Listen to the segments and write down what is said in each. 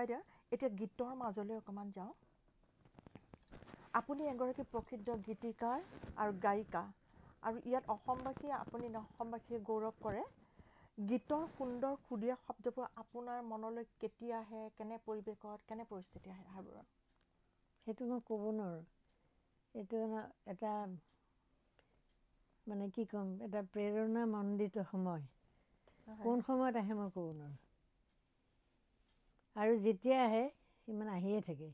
বাইদেউ এতিয়া গীতৰ মাজলৈ অকণমান যাওঁ আপুনি এগৰাকী প্ৰসিদ্ধ গীতিকাৰ আৰু গায়িকা আৰু ইয়াত অসমবাসীয়ে আপুনি অসমবাসীয়ে গৌৰৱ কৰে গীতৰ সুন্দৰ সুৰীয়া শব্দবোৰ আপোনাৰ মনলৈ কেতিয়া আহে কেনে পৰিৱেশত কেনে পৰিস্থিতি আহে হাবুৰত সেইটো মই ক'ব নোৱাৰোঁ এইটো এটা মানে কি ক'ম এটা প্ৰেৰণামণ্ডিত সময় কোন সময়ত আহে মই ক'ব নোৱাৰোঁ আৰু যেতিয়া আহে সিমান আহিয়ে থাকে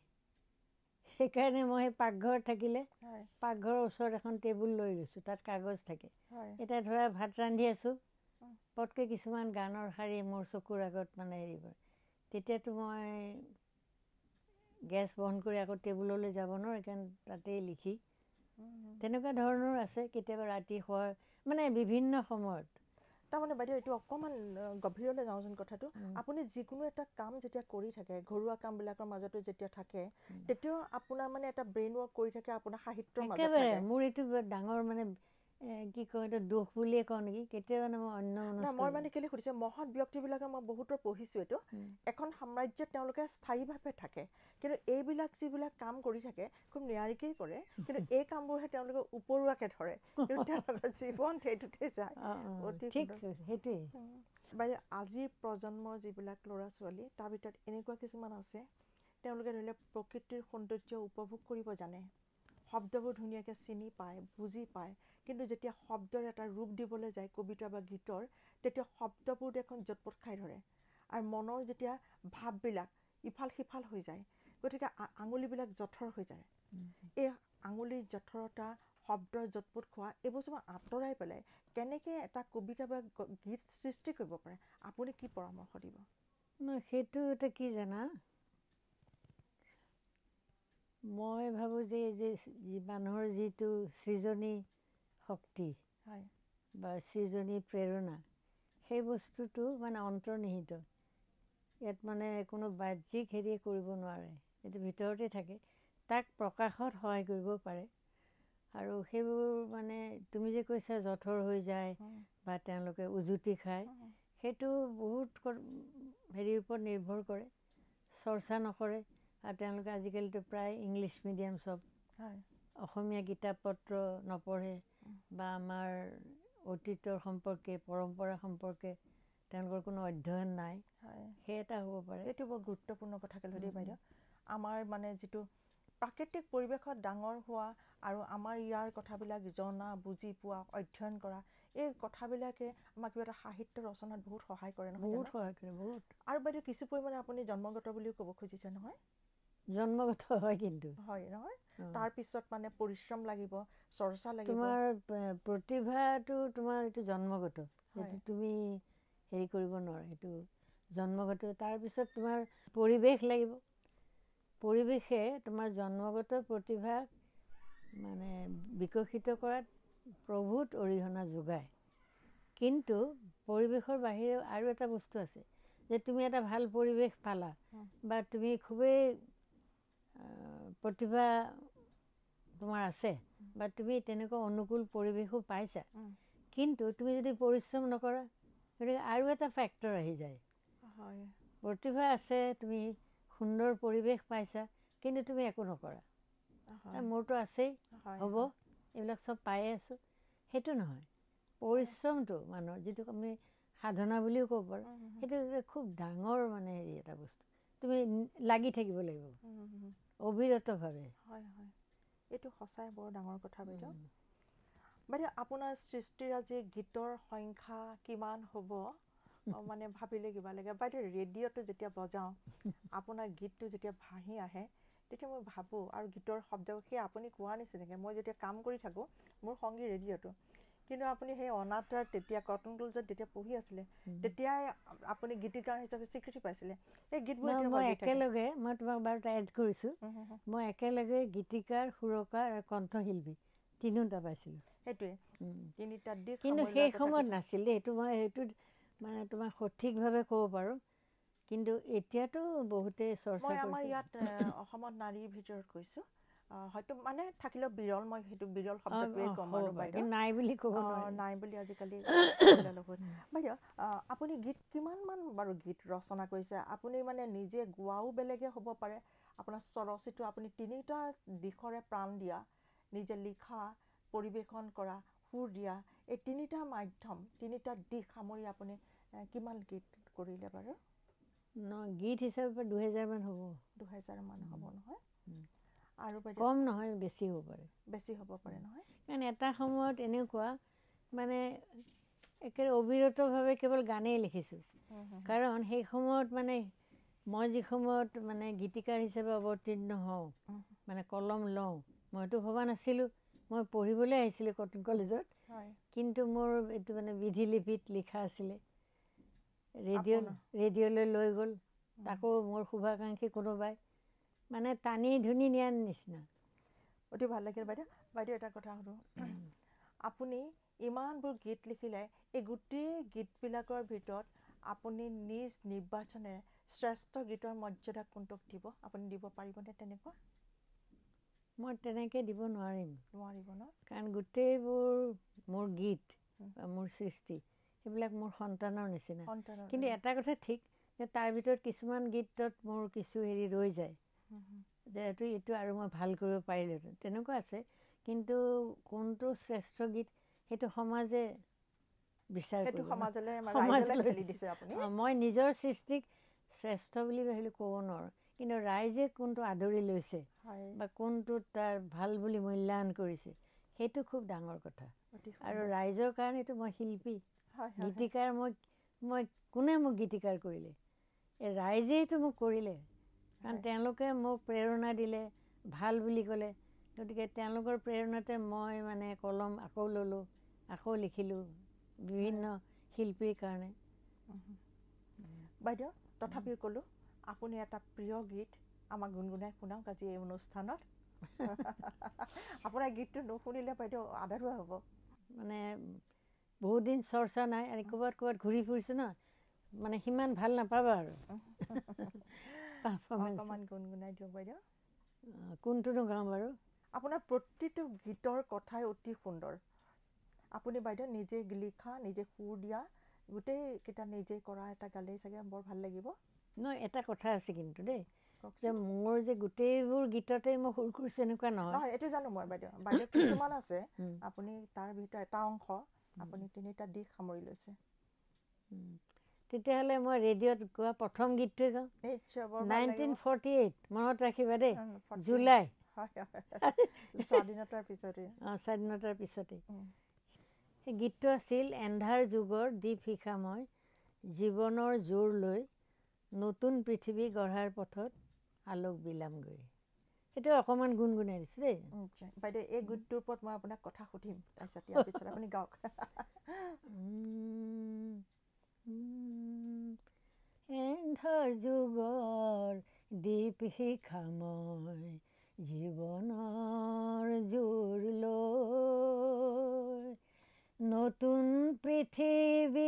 সেইকাৰণে মই সেই পাকঘৰত থাকিলে পাকঘৰৰ ওচৰত এখন টেবুল লৈ গৈছোঁ তাত কাগজ থাকে এতিয়া ধৰা ভাত ৰান্ধি আছোঁ পটকৈ কিছুমান গানৰ শাৰী মোৰ চকুৰ আগত মানে হেৰি কৰে তেতিয়াতো মই গেছ বন্ধ কৰি আকৌ টেবুললৈ যাব নোৱাৰোঁ সেইকাৰণে তাতেই লিখি তেনেকুৱা ধৰণৰ আছে কেতিয়াবা ৰাতি শোৱাৰ মানে বিভিন্ন সময়ত মানে বাইদেউ এইটো অকণমান গভীৰলৈ যাওঁ কথাটো আপুনি যিকোনো এটা কাম যেতিয়া কৰি থাকে ঘৰুৱা কামবিলাকৰ মাজতো যেতিয়া থাকে তেতিয়াও আপোনাৰ মানে এটা ব্ৰেইন ৱৰ্ক কৰি থাকে আপোনাৰ সাহিত্যৰ মোৰ এইটো ডাঙৰ মানে কি কয় এইটো দোষ বুলিয়ে কওঁ নেকি কেতিয়াবা মানে মই অন্য মই মানে কেলৈ সুধিছে মহৎ ব্যক্তিবিলাকে মই বহুতৰ পঢ়িছোঁ এইটো এখন সাম্ৰাজ্যত তেওঁলোকে স্থায়ীভাৱে থাকে কিন্তু এইবিলাক যিবিলাক কাম কৰি থাকে খুব নিয়াৰিকেই কৰে কিন্তু এই কামবোৰহে তেওঁলোকে উপৰুৱাকৈ ধৰে কিন্তু তেওঁলোকৰ জীৱন সেইটোতে যায় ঠিক সেইটোৱেই বাৰু আজিৰ প্ৰজন্মৰ যিবিলাক ল'ৰা ছোৱালী তাৰ ভিতৰত এনেকুৱা কিছুমান আছে তেওঁলোকে ধৰি লওক প্ৰকৃতিৰ সৌন্দৰ্য উপভোগ কৰিব জানে শব্দবোৰ ধুনীয়াকে চিনি পায় বুজি পায় কিন্তু যেতিয়া শব্দৰ এটা ৰূপ দিবলৈ যায় কবিতা বা গীতৰ তেতিয়া শব্দবোৰ দেখোন জটপট খাই ধৰে আৰু মনৰ যেতিয়া ভাৱবিলাক ইফাল সিফাল হৈ যায় গতিকে আঙুলিবিলাক জঠৰ হৈ যায় এই আঙুলিৰ জঠৰতা শব্দৰ জটপট খোৱা এইবোৰ চব আঁতৰাই পেলাই কেনেকৈ এটা কবিতা বা গীত সৃষ্টি কৰিব পাৰে আপুনি কি পৰামৰ্শ দিব সেইটো এটা কি জানা মই ভাবোঁ যে যে মানুহৰ যিটো সৃজনী শক্তি বা সৃজনী প্ৰেৰণা সেই বস্তুটো মানে অন্তৰ্নিহিত ইয়াত মানে কোনো বাহ্যিক হেৰিয়ে কৰিব নোৱাৰে এইটো ভিতৰতে থাকে তাক প্ৰকাশত সহায় কৰিব পাৰে আৰু সেইবোৰ মানে তুমি যে কৈছা জঠৰ হৈ যায় বা তেওঁলোকে উজুতি খায় সেইটো বহুত হেৰিৰ ওপৰত নিৰ্ভৰ কৰে চৰ্চা নকৰে আৰু তেওঁলোকে আজিকালিতো প্ৰায় ইংলিছ মিডিয়াম চব অসমীয়া কিতাপ পত্ৰ নপঢ়ে বা আমাৰ অতীতৰ সম্পৰ্কে পৰম্পৰা সম্পৰ্কে তেওঁলোকৰ কোনো অধ্যয়ন নাই সেই এটা হ'ব পাৰে এইটো বৰ গুৰুত্বপূৰ্ণ কথা ক'লে দেই বাইদেউ আমাৰ মানে যিটো প্ৰাকৃতিক পৰিৱেশত ডাঙৰ হোৱা আৰু আমাৰ ইয়াৰ কথাবিলাক জনা বুজি পোৱা অধ্যয়ন কৰা এই কথাবিলাকে আমাক কিবা এটা সাহিত্য ৰচনাত বহুত সহায় কৰে নহয় বহুত সহায় কৰে বহুত আৰু বাইদেউ কিছু পৰিমাণে আপুনি জন্মগত বুলিও ক'ব খুজিছে নহয় জন্মগত হয় কিন্তু হয় নহয় তাৰ পিছত মানে পৰিশ্ৰম লাগিব চৰ্চা লাগিব তোমাৰ প্ৰতিভাটো তোমাৰ এইটো জন্মগত সেইটো তুমি হেৰি কৰিব নোৱাৰা সেইটো জন্মগত তাৰপিছত তোমাৰ পৰিৱেশ লাগিব পৰিৱেশে তোমাৰ জন্মগত প্ৰতিভাক মানে বিকশিত কৰাত প্ৰভূত অৰিহণা যোগায় কিন্তু পৰিৱেশৰ বাহিৰে আৰু এটা বস্তু আছে যে তুমি এটা ভাল পৰিৱেশ পালা বা তুমি খুবেই প্ৰতিভা তোমাৰ আছে বা তুমি তেনেকুৱা অনুকূল পৰিৱেশো পাইছা কিন্তু তুমি যদি পৰিশ্ৰম নকৰা গতিকে আৰু এটা ফেক্টৰ আহি যায় প্ৰতিভা আছে তুমি সুন্দৰ পৰিৱেশ পাইছা কিন্তু তুমি একো নকৰা মোৰতো আছেই হ'ব এইবিলাক চব পায়ে আছোঁ সেইটো নহয় পৰিশ্ৰমটো মানুহৰ যিটো আমি সাধনা বুলিও ক'ব পাৰোঁ সেইটো খুব ডাঙৰ মানে হেৰি এটা বস্তু তুমি লাগি থাকিব লাগিব অবিৰতভাৱে এইটো সঁচাই বৰ ডাঙৰ কথা বাইদেউ বাইদেউ আপোনাৰ সৃষ্টিৰাজি গীতৰ সংখ্যা কিমান হ'ব মানে ভাবিলে কিবা লাগে বাইদেউ ৰেডিঅ'টো যেতিয়া বজাওঁ আপোনাৰ গীতটো যেতিয়া ভাহি আহে তেতিয়া মই ভাবোঁ আৰু গীতৰ শব্দ সেই আপুনি কোৱাৰ নিচিনাকৈ মই যেতিয়া কাম কৰি থাকোঁ মোৰ সংগী ৰেডিঅ'টো কিন্তু আপুনি সেই অনাতৰ তেতিয়া কটন কলেজত যেতিয়া পঢ়ি আছিলে তেতিয়াই আপুনি গীতিকাৰ হিচাপে স্বীকৃতি পাইছিলে এই গীতবোৰ মই একেলগে মই তোমাক বাৰু এটা এড কৰিছোঁ মই একেলগে গীতিকাৰ সুৰকাৰ আৰু কণ্ঠশিল্পী তিনিওটা পাইছিলোঁ সেইটোৱে তিনিটা দিশ কিন্তু সেই সময়ত নাছিলে সেইটো মই সেইটো মানে তোমাক সঠিকভাৱে ক'ব পাৰোঁ কিন্তু এতিয়াতো বহুতেই চৰ্চা আমাৰ ইয়াত অসমত নাৰীৰ ভিতৰত কৈছোঁ হয়তো মানে থাকিলেও বিৰল মই সেইটো বিৰল শব্দটোৱে কম আৰু বাইদেউ নাই বুলি ক'ব নাই বুলি আজিকালি বাইদেউ আপুনি গীত কিমানমান বাৰু গীত ৰচনা কৰিছে আপুনি মানে নিজে গোৱাও বেলেগে হ'ব পাৰে আপোনাৰ চৰচিটো আপুনি তিনিটা দিশৰে প্ৰাণ দিয়া নিজে লিখা পৰিৱেশন কৰা সুৰ দিয়া এই তিনিটা মাধ্যম তিনিটা দিশ সামৰি আপুনি কিমান গীত কৰিলে বাৰু গীত হিচাপে দুহেজাৰমান হ'ব দুহেজাৰমান হ'ব নহয় আৰু কম নহয় বেছি হ'ব পাৰে বেছি হ'ব পাৰে নহয় কাৰণ এটা সময়ত এনেকুৱা মানে একেবাৰে অবিৰতভাৱে কেৱল গানেই লিখিছোঁ কাৰণ সেই সময়ত মানে মই যি সময়ত মানে গীতিকাৰ হিচাপে অৱতীৰ্ণ হওঁ মানে কলম লওঁ মইতো ভবা নাছিলোঁ মই পঢ়িবলৈ আহিছিলোঁ কটন কলেজত কিন্তু মোৰ এইটো মানে বিধি লিপিত লিখা আছিলে ৰেডিঅ' ৰেডিঅ'লৈ লৈ গ'ল তাকো মোৰ শুভাকাংক্ষী কোনোবাই মানে টানি ধুনি নিয়াৰ নিচিনা অতি ভাল লাগিল বাইদেউ বাইদেউ এটা কথা সুধো আপুনি ইমানবোৰ গীত লিখিলে এই গোটেই গীতবিলাকৰ ভিতৰত আপুনি নিজ নিৰ্বাচনেৰে শ্ৰেষ্ঠ গীতৰ মৰ্যাদা কোনটোক দিব আপুনি দিব পাৰিবনে তেনেকুৱা মই তেনেকৈ দিব নোৱাৰিম নোৱাৰিব ন কাৰণ গোটেইবোৰ মোৰ গীত বা মোৰ সৃষ্টি সেইবিলাক মোৰ সন্তানৰ নিচিনা কিন্তু এটা কথা ঠিক যে তাৰ ভিতৰত কিছুমান গীতত মোৰ কিছু হেৰি ৰৈ যায় যে এইটো এইটো আৰু মই ভাল কৰিব পাৰিলোঁ তেনেকুৱা আছে কিন্তু কোনটো শ্ৰেষ্ঠ গীত সেইটো সমাজে বিচাৰে মই নিজৰ সৃষ্টিক শ্ৰেষ্ঠ বুলি ভাবিলোঁ ক'ব নোৱাৰোঁ কিন্তু ৰাইজে কোনটো আদৰি লৈছে বা কোনটো তাৰ ভাল বুলি মূল্যায়ন কৰিছে সেইটো খুব ডাঙৰ কথা আৰু ৰাইজৰ কাৰণেতো মই শিল্পী গীতিকাৰ মই মই কোনে মোক গীতিকাৰ কৰিলে ৰাইজেইটো মোক কৰিলে কাৰণ তেওঁলোকে মোক প্ৰেৰণা দিলে ভাল বুলি ক'লে গতিকে তেওঁলোকৰ প্ৰেৰণাতে মই মানে কলম আকৌ ল'লোঁ আকৌ লিখিলোঁ বিভিন্ন শিল্পীৰ কাৰণে বাইদেউ তথাপিও ক'লোঁ আপুনি এটা প্ৰিয় গীত আমাক গুণগুণাই শুনাওক আজি এই অনুষ্ঠানত আপোনাৰ গীতটো নুশুনিলে বাইদেউ আধাৰুৱা হ'ব মানে বহুত দিন চৰ্চা নাই ক'ৰবাত ক'ৰবাত ঘূৰি ফুৰিছোঁ ন মানে সিমান ভাল নাপাবা আৰু কোনটোনো গাওঁ বাৰু আপোনাৰ প্ৰতিটো গীতৰ কথাই অতি সুন্দৰ আপুনি বাইদেউ নিজে লিখা নিজে সুৰ দিয়া গোটেইকেইটা নিজে কৰা এটা গালেই চাগে বৰ ভাল লাগিব নহয় এটা কথা আছে কিন্তু দেই যে মোৰ যে গোটেইবোৰ গীততে মই সুৰ কৰিছোঁ এনেকুৱা নহয় এইটো জানো মই বাইদেউ বাইদেউ কিছুমান আছে আপুনি তাৰ ভিতৰত এটা অংশ আপুনি তিনিটা দিশ সামৰি লৈছে তেতিয়াহ'লে মই ৰেডিঅ'ত গোৱা প্ৰথম গীতটোৱে গাওঁ নাইনটিন ফৰ্টি এইট মনত ৰাখিবা দেই জুলাই স্বাধীনতাৰ পিছতে অঁ স্বাধীনতাৰ পিছতে সেই গীতটো আছিল এন্ধাৰ যুগৰ দীপ শিখা মই জীৱনৰ জোৰ লৈ নতুন পৃথিৱী গঢ়াৰ পথত আলোক বিলামগৈ সেইটো অকণমান গুণগুণাই দিছোঁ দেই বাইদেউ এই গীতটোৰ ওপৰত মই আপোনাক কথা সুধিম তাৰপিছত আপুনি গাওক এন্ধাৰ যুগৰ দীপ শিখা মই জীৱনৰ জোৰ লৈ নতুন পৃথিৱী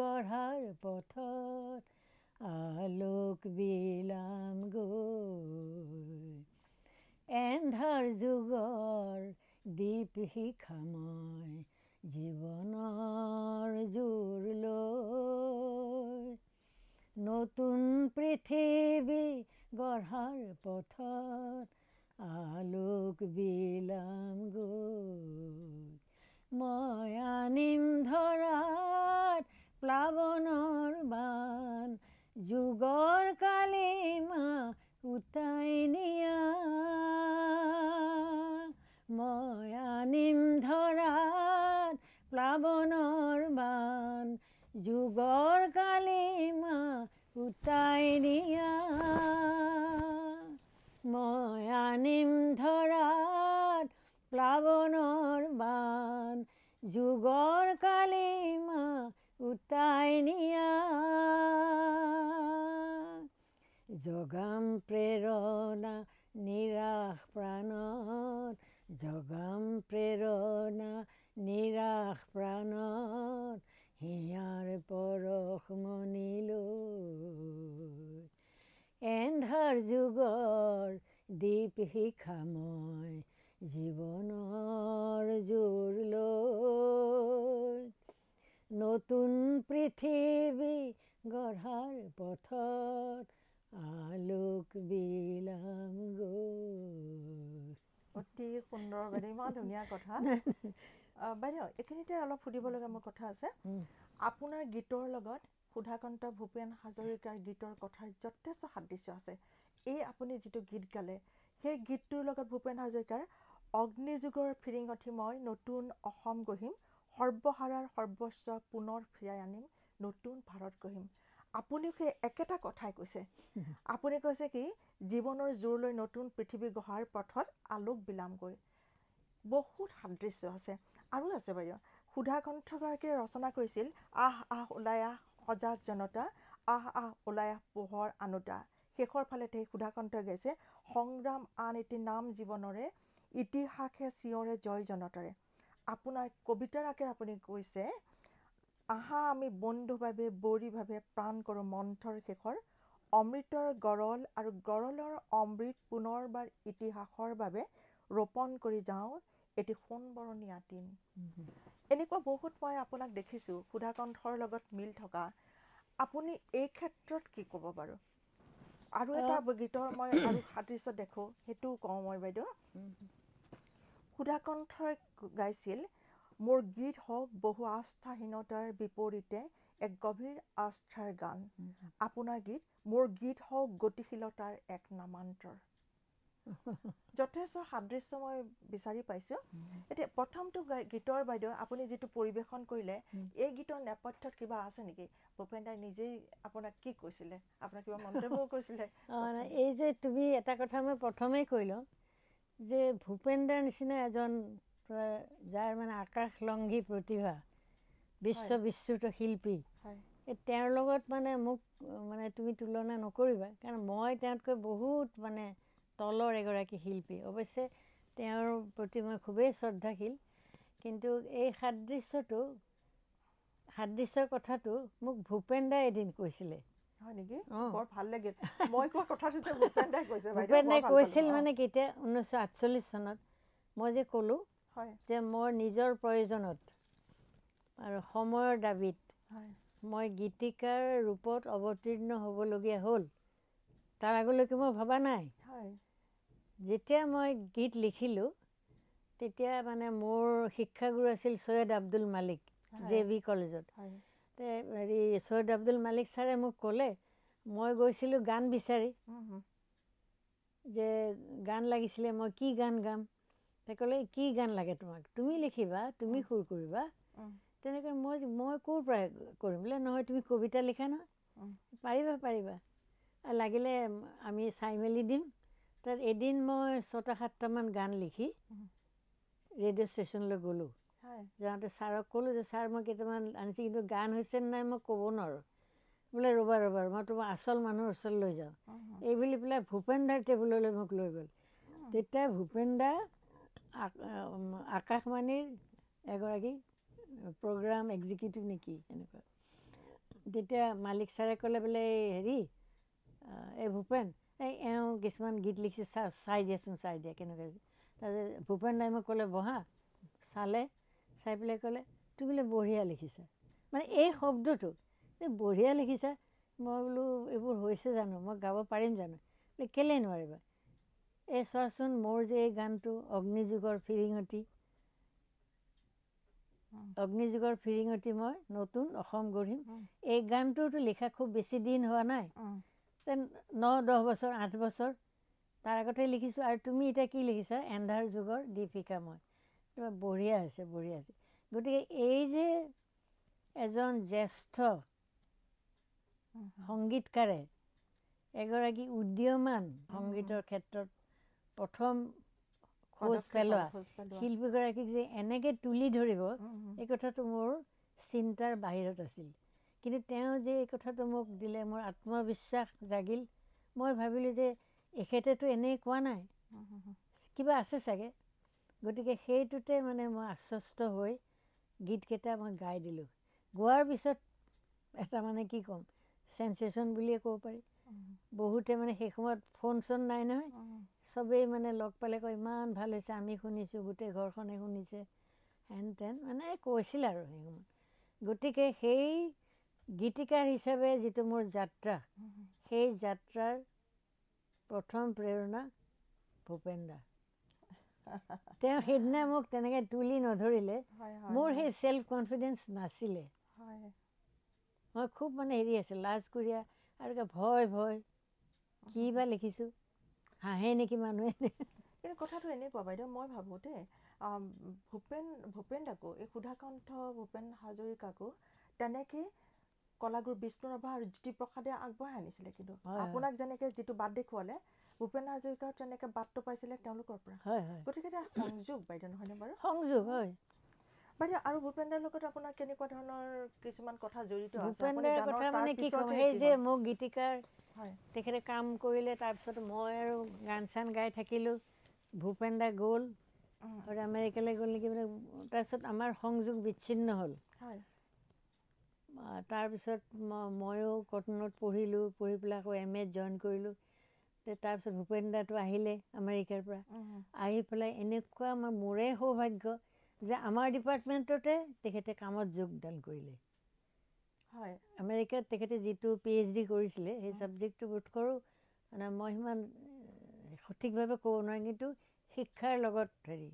গঢ়াৰ পথত আলোক বিলাম গৈ এন্ধাৰ যুগৰ দীপ শিখা মই জীৱনৰ জোৰ লৈ নতুন পৃথিৱী গঢ়াৰ পথত আলোক বিলাম গৈ মই আনিম ধৰাত প্লাৱনৰ বান যুগৰ কালি মা উটাই নিয়া মই আনিম ধৰা প্লাৱনৰ বান যুগৰ মা উতাই দিয়া মই আনিম ধৰাত প্লাৱনৰ বান যুগৰ কালিমা উতাই নিয়া জগা শিক্ষা মই জীৱনৰ জোৰ লৈ নতুন পৃথিৱী গঢ়াৰ পথত আলোক বিলাম অতি সুন্দৰ বাইদেউ ইমান ধুনীয়া কথা বাইদেউ এইখিনিতে অলপ সুধিব লগা মোৰ কথা আছে আপোনাৰ গীতৰ লগত সুধাকান্ত ভূপেন হাজৰিকাৰ গীতৰ কথাৰ যথেষ্ট সাদৃশ্য আছে এই আপুনি যিটো গীত গালে সেই গীতটোৰ লগত ভূপেন হাজৰিকাৰ অগ্নিযুগৰ ফিৰিঙঠি মই নতুন অসম গঢ়িম সৰ্বহাৰাৰ সৰ্বস্ব পুনৰ ফিৰাই আনিম নতুন ভাৰত গঢ়িম আপুনিও সেই একেটা কথাই কৈছে আপুনি কৈছে কি জীৱনৰ জোৰ লৈ নতুন পৃথিৱী গঢ়াৰ পথত আলোক বিলামগৈ বহুত সাদৃশ্য আছে আৰু আছে বাৰু কণ্ঠগৰাকীয়ে ৰচনা কৰিছিল আহ আহ ওলাই আহ সজাগ জনতা আহ আহ ওলাই আহ পোহৰ আনোতা শেষৰ ফালে তেওঁ সুধাকণ্ঠ গাইছে সংগ্ৰাম আন এটি নাম জীৱনৰে ইতিহাসে চিঞৰে জয় জনতাৰে আপোনাৰ কবিতাৰ আপুনি কৈছে আহা আমি বন্ধুভাৱে বৰীভাৱে প্ৰাণ কৰোঁ মন্থৰ শেষৰ অমৃতৰ গৰল আৰু গৰলৰ অমৃত পুনৰবাৰ ইতিহাসৰ বাবে ৰোপণ কৰি যাওঁ এটি সোণবৰণীয়া দিন এনেকুৱা বহুত মই আপোনাক দেখিছোঁ সুধাকণ্ঠৰ লগত মিল থকা আপুনি এই ক্ষেত্ৰত কি ক'ব বাৰু আৰু এটা গীতৰ মই আৰু সাদৃশ্য দেখোঁ সেইটো কওঁ মই বাইদেউ সুধাকণ্ঠই গাইছিল মোৰ গীত হওক বহু আস্থাহীনতাৰ বিপৰীতে এক গভীৰ আস্থাৰ গান আপোনাৰ গীত মোৰ গীত হওক গতিশীলতাৰ এক নামান্তৰ যথেষ্ট সাদৃশ্য মই বিচাৰি পাইছোঁ এতিয়া প্ৰথমটো গীতৰ বাইদেউ আপুনি যিটো পৰিৱেশন কৰিলে এই গীতৰ নেপথ্যত কিবা আছে নেকি ভূপেন দাই নিজেই আপোনাক কি কৈছিলে আপোনাক কিবা মন্তব্য কৈছিলে এই যে তুমি এটা কথা মই প্ৰথমেই কৈ লওঁ যে ভূপেন দাৰ নিচিনা এজন যাৰ মানে আকাশলংঘী প্ৰতিভা বিশ্ব বিশ্ৰুত শিল্পী তেওঁৰ লগত মানে মোক মানে তুমি তুলনা নকৰিবা কাৰণ মই তেওঁতকৈ বহুত মানে তলৰ এগৰাকী শিল্পী অৱশ্যে তেওঁৰ প্ৰতি মই খুবেই শ্ৰদ্ধাশীল কিন্তু এই সাদৃশ্যটো সাদৃশ্যৰ কথাটো মোক ভূপেন দাই এদিন কৈছিলে ভূপেন দাই কৈছিল মানে কেতিয়া ঊনৈছশ আঠচল্লিছ চনত মই যে ক'লোঁ যে মোৰ নিজৰ প্ৰয়োজনত আৰু সময়ৰ দাবীত মই গীতিকাৰ ৰূপত অৱতীৰ্ণ হ'বলগীয়া হ'ল তাৰ আগলৈকে মই ভবা নাই যেতিয়া মই গীত লিখিলোঁ তেতিয়া মানে মোৰ শিক্ষাগুৰু আছিল চৈয়দ আব্দুল মালিক জে বি কলেজত হেৰি চৈয়দ আব্দুল মালিক ছাৰে মোক ক'লে মই গৈছিলোঁ গান বিচাৰি যে গান লাগিছিলে মই কি গান গাম তে ক'লে কি গান লাগে তোমাক তুমি লিখিবা তুমি সুৰ কৰিবা তেনেকৈ মই মই ক'ৰ পৰা কৰিম বোলে নহয় তুমি কবিতা লিখা নহয় পাৰিবা পাৰিবা লাগিলে আমি চাই মেলি দিম তাত এদিন মই ছটা সাতটামান গান লিখি ৰেডিঅ' ষ্টেচনলৈ গ'লোঁ যাওঁতে ছাৰক ক'লোঁ যে ছাৰ মই কেইটামান আনিছোঁ কিন্তু গান হৈছে নাই মই ক'ব নোৱাৰোঁ বোলে ৰ'বা ৰ'বা মই তোমাৰ আচল মানুহৰ ওচৰলৈ লৈ যাওঁ বুলি পেলাই ভূপেন দাৰ টেবুললৈ মোক লৈ গ'ল তেতিয়া ভূপেন দা আকাশবাণীৰ এগৰাকী প্ৰগ্ৰাম এক্সিকিউটিভ নেকি এনেকুৱা তেতিয়া মালিক ছাৰে ক'লে বোলে এই হেৰি এই ভূপেন এই এওঁ কিছুমান গীত লিখিছে চা চাই দিয়াচোন চাই দিয়া কেনেকৈ তাৰপিছত ভূপেন ৰাইমে ক'লে বহা চালে চাই পেলাই ক'লে তুমি বোলে বঢ়িয়া লিখিছা মানে এই শব্দটো এই বঢ়িয়া লিখিছা মই বোলো এইবোৰ হৈছে জানো মই গাব পাৰিম জানো বোলে কেলেই নোৱাৰিবা এই চোৱাচোন মোৰ যে এই গানটো অগ্নিযুগৰ ফিৰিঙতি অগ্নিযুগৰ ফিৰিঙতি মই নতুন অসম গঢ়িম এই গানটোতো লিখা খুব বেছি দিন হোৱা নাই তেন ন দহ বছৰ আঠ বছৰ তাৰ আগতে লিখিছোঁ আৰু তুমি এতিয়া কি লিখিছা এন্ধাৰ যুগৰ দীপিকা মই বঢ়িয়া হৈছে বঢ়িয়া হৈছে গতিকে এই যে এজন জ্যেষ্ঠ সংগীতকাৰে এগৰাকী উদীয়মান সংগীতৰ ক্ষেত্ৰত প্ৰথম খোজ পেলোৱা শিল্পীগৰাকীক যে এনেকৈ তুলি ধৰিব এই কথাটো মোৰ চিন্তাৰ বাহিৰত আছিল কিন্তু তেওঁ যে এই কথাটো মোক দিলে মোৰ আত্মবিশ্বাস জাগিল মই ভাবিলোঁ যে এখেতেতো এনেই কোৱা নাই কিবা আছে চাগে গতিকে সেইটোতে মানে মই আশ্বস্ত হৈ গীতকেইটা মই গাই দিলোঁ গোৱাৰ পিছত এটা মানে কি ক'ম চেঞ্চেশ্যন বুলিয়ে ক'ব পাৰি বহুতে মানে সেই সময়ত ফোন চোন নাই নহয় চবেই মানে লগ পালে কয় ইমান ভাল হৈছে আমি শুনিছোঁ গোটেই ঘৰখনে শুনিছে হেন তেন মানে কৈছিল আৰু সেই সময়ত গতিকে সেই গীতিকাৰ হিচাপে যিটো মোৰ যাত্ৰা সেই যাত্ৰাৰ প্ৰথম প্ৰেৰণা ভূপেন দা তেওঁ সেইদিনা মোক তেনেকৈ তুলি নধৰিলে মোৰ সেই ছেল্ফ কনফিডেঞ্চ নাছিলে মই খুব মানে হেৰি আছে লাজ লাজকৰীয়া আৰু ভয় ভয় কি বা লিখিছোঁ হাঁহে নেকি মানুহে কিন্তু কথাটো এনেকুৱা বাইদেউ মই ভাবোঁ দেই ভূপেন ভূপেন দাকো এই সুধাকণ্ঠ ভূপেন হাজৰিকাকো তেনেকৈ কলাগুৰু বিষ্ণু আৰু জ্যোতিপ্ৰসাদে আগবঢ়াই আনিছিলে কিন্তু আপোনাক যেনেকে যিটো বাট দেখুৱালে ভূপেন হাজৰিকাও তেনেকে বাটটো পাইছিলে তেওঁলোকৰ পৰা গতিকে সংযোগ বাইদেউ নহয়নে বাৰু সংযোগ মই আৰু গান চান গাই থাকিলোঁ ভূপেন্দা গ'ল আৰু আমেৰিকালৈ নেকি তাৰপিছত আমাৰ সংযোগ বিচ্ছিন্ন হ'ল হয় তাৰপিছত ময়ো কটনত পঢ়িলোঁ পঢ়ি পেলাই আকৌ এম এত জইন কৰিলোঁ তাৰপিছত ভূপেন দাটো আহিলে আমেৰিকাৰ পৰা আহি পেলাই এনেকুৱা আমাৰ মোৰে সৌভাগ্য যে আমাৰ ডিপাৰ্টমেণ্টতে তেখেতে কামত যোগদান কৰিলে হয় আমেৰিকাত তেখেতে যিটো পি এইচ ডি কৰিছিলে সেই ছাবজেক্টটো বোধ কৰোঁ মানে মই সিমান সঠিকভাৱে ক'ব নোৱাৰিম কিন্তু শিক্ষাৰ লগত হেৰি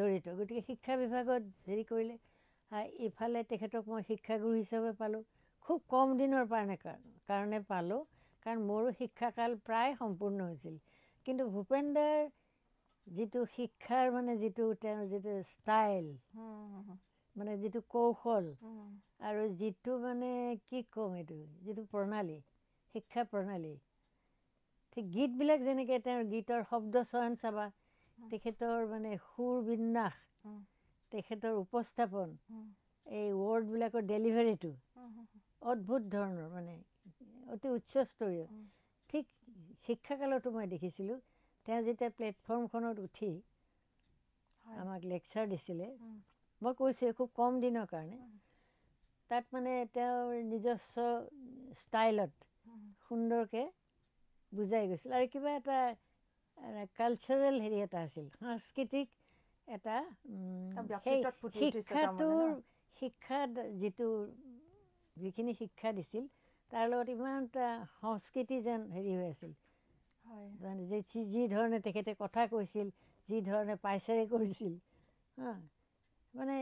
জড়িত গতিকে শিক্ষা বিভাগত হেৰি কৰিলে ইফালে তেখেতক মই শিক্ষাগুৰু হিচাপে পালোঁ খুব কম দিনৰ কাৰণে কাৰণে পালোঁ কাৰণ মোৰো শিক্ষাকাল প্ৰায় সম্পূৰ্ণ হৈছিল কিন্তু ভূপেন্দাৰ যিটো শিক্ষাৰ মানে যিটো তেওঁৰ যিটো ষ্টাইল মানে যিটো কৌশল আৰু যিটো মানে কি ক'ম এইটো যিটো প্ৰণালী শিক্ষা প্ৰণালী ঠিক গীতবিলাক যেনেকৈ তেওঁৰ গীতৰ শব্দ চয়ন চাবা তেখেতৰ মানে সুৰ বিন্যাস তেখেতৰ উপস্থাপন এই ৱৰ্ডবিলাকৰ ডেলিভাৰীটো অদ্ভুত ধৰণৰ মানে অতি উচ্চস্তৰীয় ঠিক শিক্ষাকালতো মই দেখিছিলোঁ তেওঁ যেতিয়া প্লেটফৰ্মখনত উঠি আমাক লেকচাৰ দিছিলে মই কৈছোঁ খুব কম দিনৰ কাৰণে তাত মানে তেওঁৰ নিজস্ব ষ্টাইলত সুন্দৰকৈ বুজাই গৈছিল আৰু কিবা এটা কালচাৰেল হেৰি এটা আছিল সাংস্কৃতিক এটা শিক্ষাটোৰ শিক্ষা যিটো যিখিনি শিক্ষা দিছিল তাৰ লগত ইমান এটা সংস্কৃতি যেন হেৰি হৈ আছিল যি ধৰণে তেখেতে কথা কৈছিল যি ধৰণে পাইচাৰে কৰিছিল মানে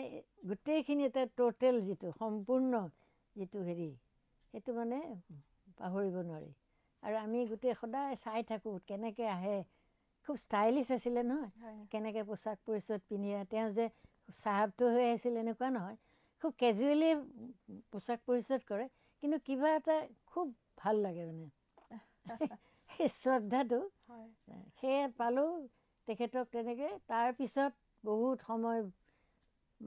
গোটেইখিনি এটা ট'টেল যিটো সম্পূৰ্ণ যিটো হেৰি সেইটো মানে পাহৰিব নোৱাৰি আৰু আমি গোটেই সদায় চাই থাকোঁ কেনেকৈ আহে খুব ষ্টাইলিছ আছিলে নহয় কেনেকৈ পোচাক পৰিচয়ত পিন্ধে তেওঁ যে চাহাবটো হৈ আহিছিল এনেকুৱা নহয় খুব কেজুৱেলি পোচাক পৰিচয় কৰে কিন্তু কিবা এটা খুব ভাল লাগে মানে সেই শ্ৰদ্ধাটো সেয়ে পালোঁ তেখেতক তেনেকৈ তাৰপিছত বহুত সময়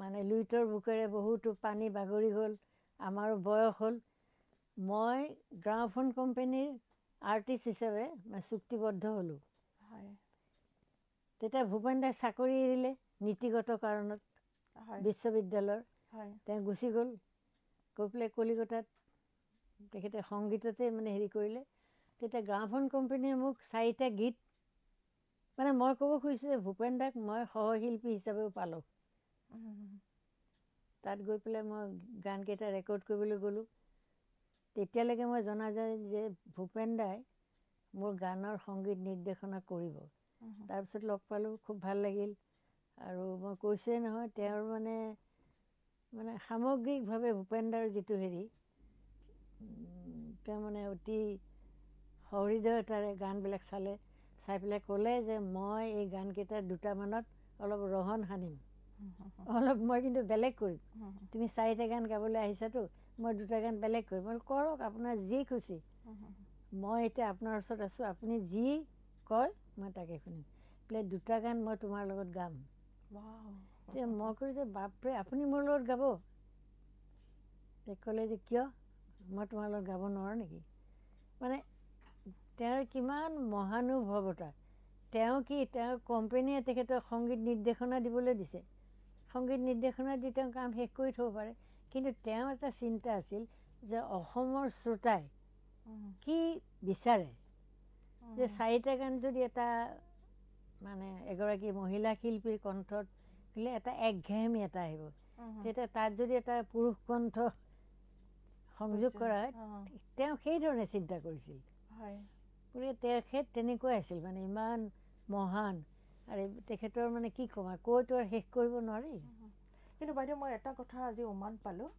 মানে লুইটৰ বুকেৰে বহুতো পানী বাগৰি গ'ল আমাৰো বয়স হ'ল মই গ্ৰাউফোন কোম্পেনীৰ আৰ্টিষ্ট হিচাপে চুক্তিবদ্ধ হ'লোঁ তেতিয়া ভূপেন দাই চাকৰি এৰিলে নীতিগত কাৰণত বিশ্ববিদ্যালয়ৰ হয় তেওঁ গুচি গ'ল গৈ পেলাই কলিকতাত তেখেতে সংগীততে মানে হেৰি কৰিলে তেতিয়া গাঁওখন কোম্পেনীয়ে মোক চাৰিটা গীত মানে মই ক'ব খুজিছোঁ যে ভূপেন দাক মই সহশিল্পী হিচাপেও পালোঁ তাত গৈ পেলাই মই গানকেইটা ৰেকৰ্ড কৰিবলৈ গ'লোঁ তেতিয়ালৈকে মই জনা যায় যে ভূপেন দাই মোৰ গানৰ সংগীত নিৰ্দেশনা কৰিব তাৰপিছত লগ পালোঁ খুব ভাল লাগিল আৰু মই কৈছোৱেই নহয় তেওঁৰ মানে মানে সামগ্ৰিকভাৱে ভূপেন্দাৰ যিটো হেৰি তেওঁ মানে অতি সহৃদয়তাৰে গানবিলাক চালে চাই পেলাই ক'লে যে মই এই গানকেইটা দুটামানত অলপ ৰহন সানিম অলপ মই কিন্তু বেলেগ কৰিম তুমি চাৰিটা গান গাবলৈ আহিছাতো মই দুটা গান বেলেগ কৰিম কৰক আপোনাৰ যি খুচি মই এতিয়া আপোনাৰ ওচৰত আছোঁ আপুনি যি কয় মই তাকে শুনিম বোলে দুটা গান মই তোমাৰ লগত গাম মই কৈছোঁ যে বাপৰে আপুনি মোৰ লগত গাব তে ক'লে যে কিয় মই তোমাৰ লগত গাব নোৱাৰোঁ নেকি মানে তেওঁৰ কিমান মহানুভৱতা তেওঁ কি তেওঁৰ কোম্পেনীয়ে তেখেতক সংগীত নিৰ্দেশনা দিবলৈ দিছে সংগীত নিৰ্দেশনা দি তেওঁ কাম শেষ কৰি থ'ব পাৰে কিন্তু তেওঁ এটা চিন্তা আছিল যে অসমৰ শ্ৰোতাই কি বিচাৰে যে চাৰিটা গান যদি এটা মানে এগৰাকী মহিলা শিল্পীৰ কণ্ঠত গ'লে এটা একঘেয়ামি এটা আহিব তেতিয়া তাত যদি এটা পুৰুষ কণ্ঠ সংযোগ কৰা হয় তেওঁ সেইধৰণে চিন্তা কৰিছিল গতিকে তেখেত তেনেকুৱাই আছিল মানে ইমান মহান আৰু তেখেতৰ মানে কি ক'ম আৰু কৈতো আৰু শেষ কৰিব নোৱাৰি কিন্তু বাইদেউ মই এটা কথা আজি উমান পালোঁ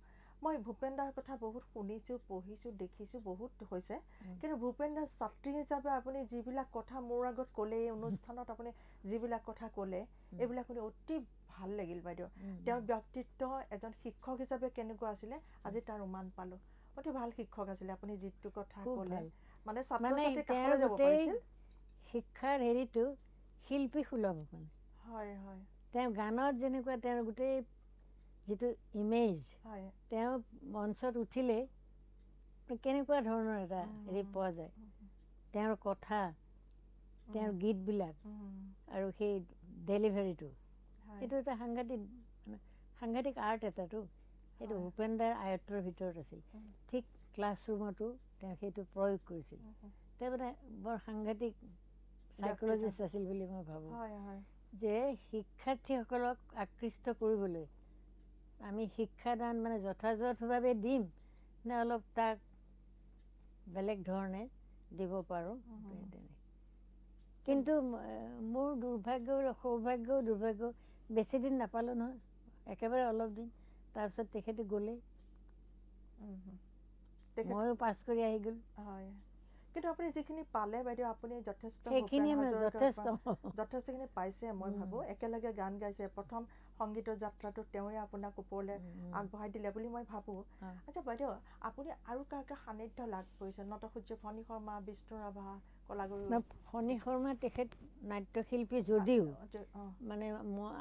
মই ভূপেন দাৰ কথা বহুত শুনিছোঁ পঢ়িছোঁ দেখিছোঁ বহুত হৈছে কিন্তু ভূপেন দাস ছাত্ৰী হিচাপে আপুনি যিবিলাক কথা মোৰ আগত ক'লে এই অনুষ্ঠানত আপুনি যিবিলাক কথা ক'লে এইবিলাক শুনি অতি ভাল লাগিল বাইদেউ তেওঁৰ ব্যক্তিত্ব এজন শিক্ষক হিচাপে কেনেকুৱা আছিলে আজি তাৰ উমান পালোঁ অতি ভাল শিক্ষক আছিলে আপুনি যিটো কথা ক'লে মানে ছাত্ৰী শিক্ষাৰ হেৰিটো শিল্পী সুলভ মানে হয় হয় তেওঁ গানত যেনেকুৱা তেওঁৰ গোটেই যিটো ইমেজ তেওঁ মঞ্চত উঠিলেই কেনেকুৱা ধৰণৰ এটা হেৰি পোৱা যায় তেওঁৰ কথা তেওঁৰ গীতবিলাক আৰু সেই ডেলিভাৰীটো সেইটো এটা সাংঘাতিক সাংঘাতিক আৰ্ট এটাতো সেইটো ভূপেন দাৰ আয়ত্তৰ ভিতৰত আছিল ঠিক ক্লাছৰুমতো তেওঁ সেইটো প্ৰয়োগ কৰিছিল তেওঁ মানে বৰ সাংঘাতিক চাইক'লজিষ্ট আছিল বুলি মই ভাবোঁ যে শিক্ষাৰ্থীসকলক আকৃষ্ট কৰিবলৈ আমি শিক্ষাদান মানে যথাযথভাৱে দিম নে অলপ তাক বেলেগ ধৰণে দিব পাৰোঁ কিন্তু মোৰ দুৰ্ভাগ্য সৌভাগ্য দুৰ্ভাগ্য বেছিদিন নাপালোঁ নহয় একেবাৰে অলপ দিন তাৰপিছত তেখেতে গ'লেই ময়ো পাছ কৰি আহি গ'লোঁ হয় কিন্তু আপুনি যিখিনি পালে বাইদেউ আপুনি যথেষ্ট যথেষ্টখিনি পাইছে মই ভাবোঁ একেলগে গান গাইছে প্ৰথম সংগীতৰ যাত্ৰাটো তেওঁৱে আপোনাক ওপৰলৈ আগবঢ়াই দিলে বুলি মই ভাবোঁ আচ্ছা বাইদেউ আপুনি আৰু কাৰ কাৰ সান্নিধ্য লাভ কৰিছে নত সূৰ্য ফণী শৰ্মা বিষ্ণু ৰাভা কলাগুৰু ফণী শৰ্মা তেখেত নাট্যশিল্পী যদিও মানে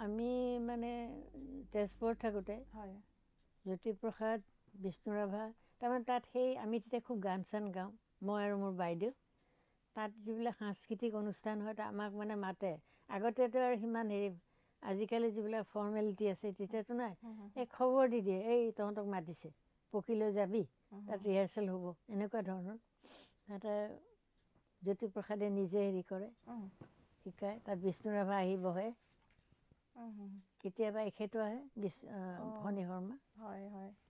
আমি মানে তেজপুৰত থাকোঁতে হয় জ্যোতিপ্ৰসাদ বিষ্ণু ৰাভা তাৰমানে তাত সেই আমি তেতিয়া খুব গান চান গাওঁ মই আৰু মোৰ বাইদেউ তাত যিবিলাক সাংস্কৃতিক অনুষ্ঠান হয় তাত আমাক মানে মাতে আগতেতো আৰু সিমান হেৰি আজিকালি যিবিলাক ফৰ্মেলিটি আছে তেতিয়াতো নাই এই খবৰ দি দিয়ে এই তহঁতক মাতিছে পকিলৈ যাবি তাত ৰিহাৰ্চেল হ'ব এনেকুৱা ধৰণৰ তাতে জ্যোতিপ্ৰসাদে নিজে হেৰি কৰে শিকায় তাত বিষ্ণুৰাভা আহি বহে কেতিয়াবা এখেতো আহে বিষ্ণু ভনী শৰ্মা হয় হয়